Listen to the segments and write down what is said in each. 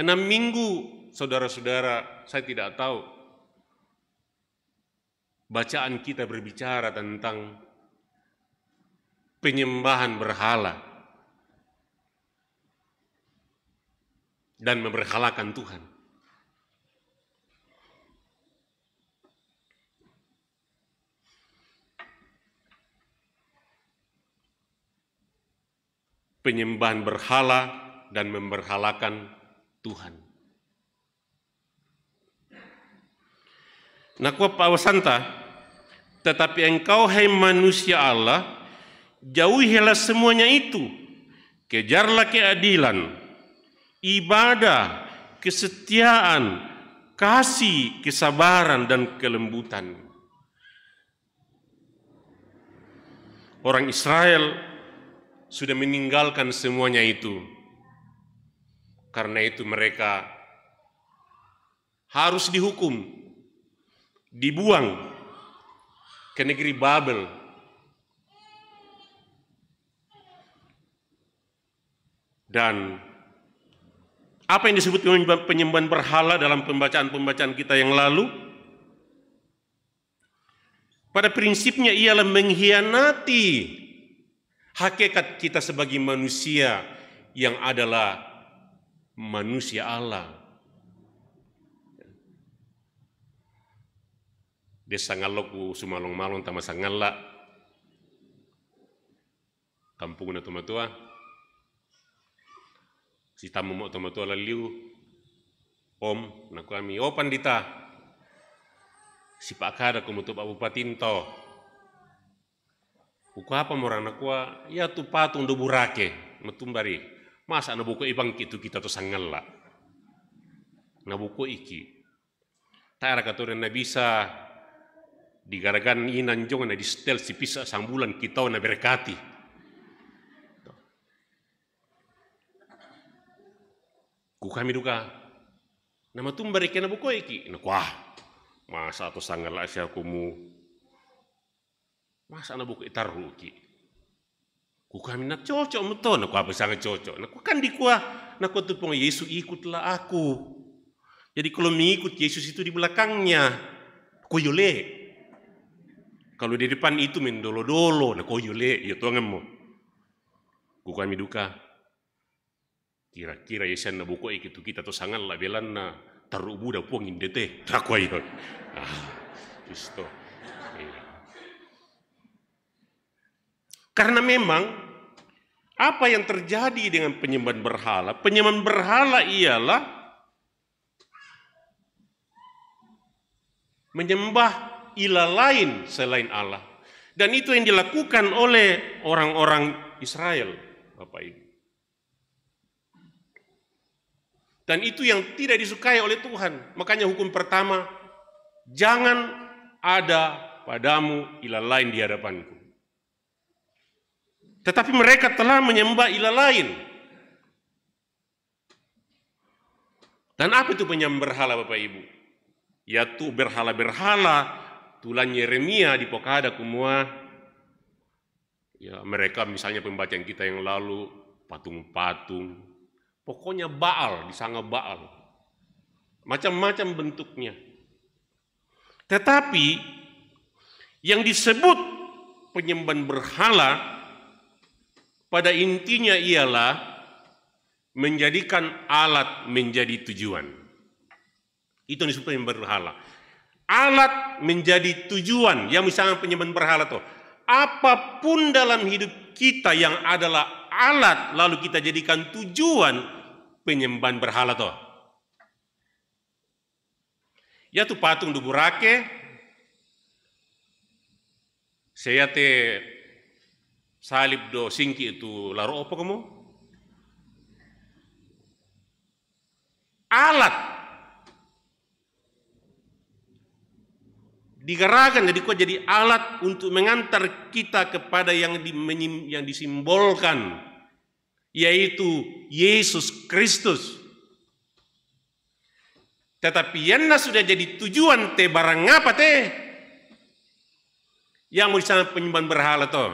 Enam minggu, saudara-saudara, saya tidak tahu. Bacaan kita berbicara tentang penyembahan berhala dan memberhalakan Tuhan. Penyembahan berhala dan memberhalakan Tuhan. Nakwa pawasanta, tetapi engkau hai manusia Allah, jauhilah semuanya itu. Kejarlah keadilan, ibadah, kesetiaan, kasih, kesabaran, dan kelembutan. Orang Israel sudah meninggalkan semuanya itu. Karena itu mereka harus dihukum, dibuang ke negeri Babel. Dan apa yang disebut penyembahan berhala dalam pembacaan-pembacaan kita yang lalu? Pada prinsipnya ialah mengkhianati hakikat kita sebagai manusia yang adalah manusia Allah. Dia ngaloku sumalong-malong tama sangalla. Kampung na tumatua. Si tamu mo tumatua laliu. Om, na kami, oh pandita. Si pakada kumutup abu patinto. Uku apa morang na kuwa, ya tu patung do metumbari. Masa anak buko ibang itu kita to sangalla. lah buko iki. Tara katoren na bisa digarakan inan jong na stel si pisa sambulan kita na berkati. Ku kami duka. Nama tumbari kena bukoi iki. nah kuah. Masa to sih aku mu Masa na buko taruh iki. Ku kami nak cocok betul nak apa sangat cocok. Nak kan di kuah, nak tu pun Yesus ikutlah aku. Jadi kalau mengikut Yesus itu di belakangnya, koyole. Kalau di depan itu mendolo-dolo, nak koyole, ya tuangan mu. Ku kami duka. Kira-kira Yesus ya sen buku ya itu kita tu sangat lah belan taruh budak puang indete. Rakwa ya. Ah, justo iya. Karena memang apa yang terjadi dengan penyembahan berhala? Penyembahan berhala ialah menyembah ilah lain selain Allah. Dan itu yang dilakukan oleh orang-orang Israel, Bapak Ibu. Dan itu yang tidak disukai oleh Tuhan. Makanya hukum pertama, jangan ada padamu ilah lain di hadapanku. Tetapi mereka telah menyembah ilah lain. Dan apa itu penyembah berhala Bapak Ibu? Yaitu berhala-berhala tulang Yeremia di Pokada kumua. Ya, mereka misalnya pembacaan kita yang lalu patung-patung. Pokoknya Baal, disanggah Baal. Macam-macam bentuknya. Tetapi yang disebut penyembahan berhala pada intinya ialah menjadikan alat menjadi tujuan. Itu yang disebut penyembahan berhala. Alat menjadi tujuan. Yang misalnya penyembahan berhala toh, apapun dalam hidup kita yang adalah alat lalu kita jadikan tujuan penyembahan berhala tuh. Yaitu patung duburake, saya te salib do singki itu laro apa kamu? Alat digerakkan jadi kuat jadi alat untuk mengantar kita kepada yang di, yang disimbolkan yaitu Yesus Kristus. Tetapi yang sudah jadi tujuan teh barang apa teh? Yang mau disana penyembahan berhala toh.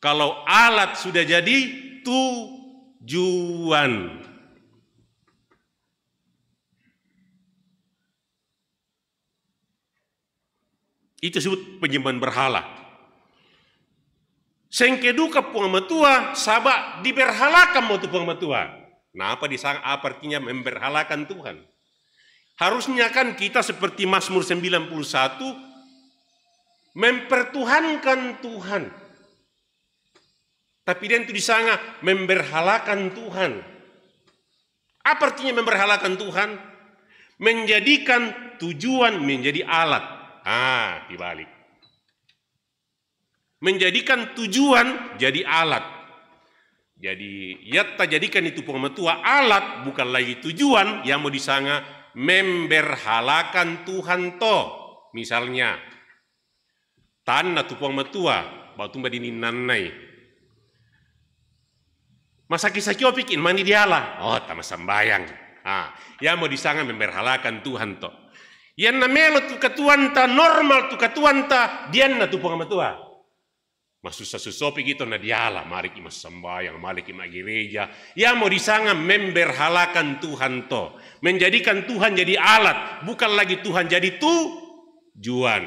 Kalau alat sudah jadi tujuan. Itu disebut penyembahan berhala. Sengkedu puang metua, sabak diberhalakan mau puang metua. Nah apa disang apa artinya memberhalakan Tuhan? Harusnya kan kita seperti Mazmur 91 mempertuhankan Tuhan. Tapi dia itu disana memberhalakan Tuhan. Apa artinya memberhalakan Tuhan? Menjadikan tujuan menjadi alat. Ah, dibalik. Menjadikan tujuan jadi alat. Jadi yatta jadikan itu tua alat bukan lagi tujuan yang mau disanga memberhalakan Tuhan toh, Misalnya, tanah tupang metua, batu mbadini nanai, Masa kisah kau in mandi diala. Oh, tamas sembayang. Ah, ya mau disangka memberhalakan Tuhan to. Yang namanya tu ta normal tu ketuan ta. Dia na tu pengamatua. Masusa susopi gitu na diala, mari kita sembahyang, mari kita gereja. Ya mau disangka memberhalakan Tuhan to, menjadikan Tuhan jadi alat, bukan lagi Tuhan jadi tujuan.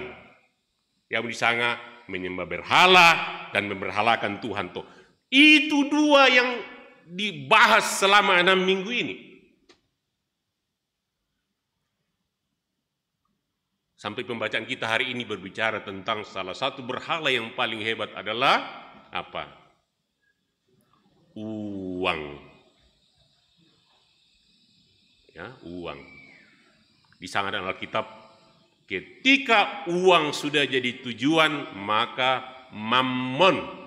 Ya mau disangka menyembah berhala dan memberhalakan Tuhan to. Itu dua yang dibahas selama enam minggu ini. Sampai pembacaan kita hari ini berbicara tentang salah satu berhala yang paling hebat adalah apa? Uang. Ya, uang. Di sana dalam Alkitab, ketika uang sudah jadi tujuan, maka mammon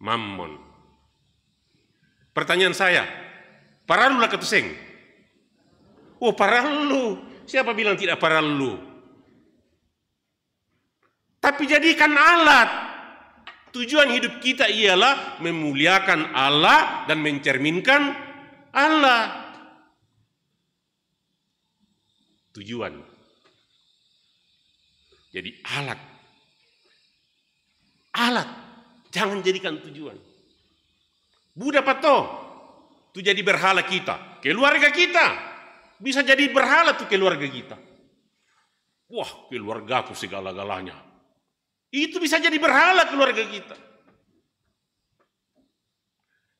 mammon Pertanyaan saya, paralu lah ketuseng. Oh paralu, siapa bilang tidak paralu? Tapi jadikan alat. Tujuan hidup kita ialah memuliakan Allah dan mencerminkan Allah. Tujuan. Jadi alat. Alat. Jangan jadikan tujuan. Budak patuh. Itu jadi berhala kita. Keluarga kita. Bisa jadi berhala tuh keluarga kita. Wah, keluarga aku segala-galanya. Itu bisa jadi berhala keluarga kita.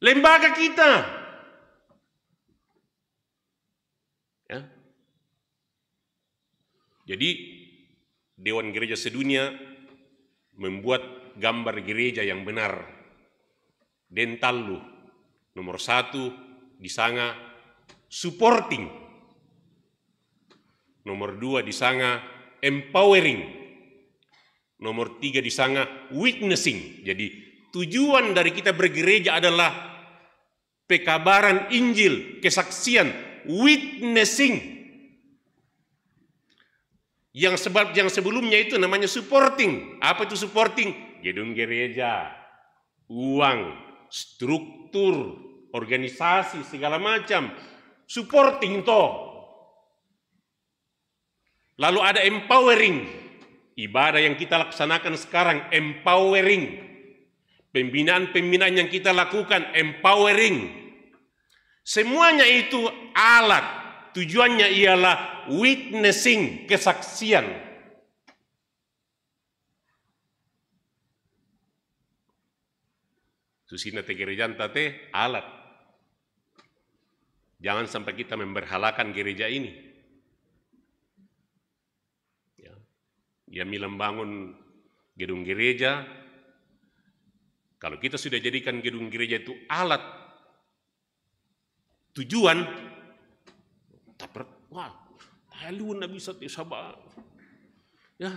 Lembaga kita. Ya. Jadi, Dewan Gereja Sedunia membuat gambar gereja yang benar Dental Dentallu nomor satu di sana supporting nomor dua di sana empowering nomor tiga di sana witnessing jadi tujuan dari kita bergereja adalah pekabaran Injil kesaksian witnessing yang sebab yang sebelumnya itu namanya supporting apa itu supporting gedung gereja uang struktur, organisasi, segala macam. Supporting to. Lalu ada empowering. Ibadah yang kita laksanakan sekarang, empowering. Pembinaan-pembinaan yang kita lakukan, empowering. Semuanya itu alat. Tujuannya ialah witnessing, kesaksian Susina tate alat. Jangan sampai kita memberhalakan gereja ini. Ya. milam bangun gedung gereja. Kalau kita sudah jadikan gedung gereja itu alat tujuan, tapret, wah, halu nabi tiap sabah. Ya,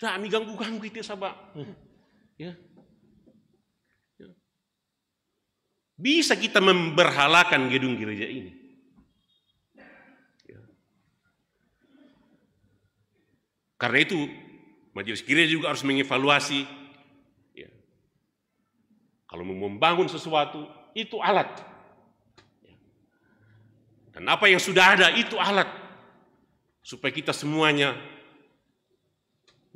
tak ini ganggu-ganggu itu sabah. Hmm. Ya, Bisa kita memberhalakan gedung gereja ini. Ya. Karena itu, majelis gereja juga harus mengevaluasi. Ya. Kalau mau membangun sesuatu, itu alat. Ya. Dan apa yang sudah ada, itu alat. Supaya kita semuanya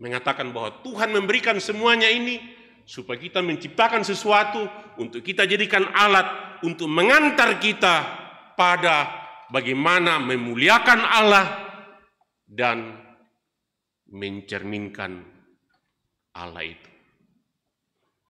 mengatakan bahwa Tuhan memberikan semuanya ini supaya kita menciptakan sesuatu untuk kita jadikan alat untuk mengantar kita pada bagaimana memuliakan Allah dan mencerminkan Allah itu.